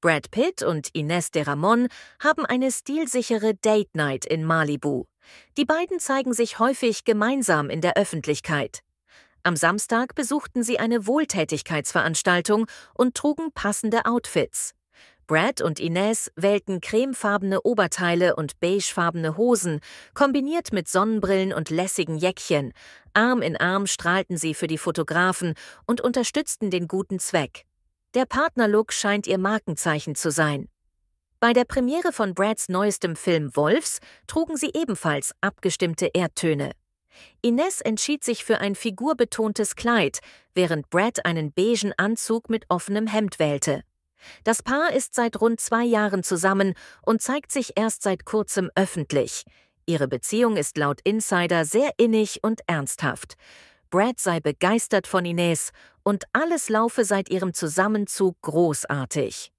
Brad Pitt und Ines de Ramon haben eine stilsichere Date Night in Malibu. Die beiden zeigen sich häufig gemeinsam in der Öffentlichkeit. Am Samstag besuchten sie eine Wohltätigkeitsveranstaltung und trugen passende Outfits. Brad und Ines wählten cremefarbene Oberteile und beigefarbene Hosen, kombiniert mit Sonnenbrillen und lässigen Jäckchen. Arm in Arm strahlten sie für die Fotografen und unterstützten den guten Zweck. Der Partnerlook scheint ihr Markenzeichen zu sein. Bei der Premiere von Brads neuestem Film Wolfs trugen sie ebenfalls abgestimmte Erdtöne. Ines entschied sich für ein figurbetontes Kleid, während Brad einen beigen Anzug mit offenem Hemd wählte. Das Paar ist seit rund zwei Jahren zusammen und zeigt sich erst seit kurzem öffentlich. Ihre Beziehung ist laut Insider sehr innig und ernsthaft. Brad sei begeistert von Ines und alles laufe seit ihrem Zusammenzug großartig.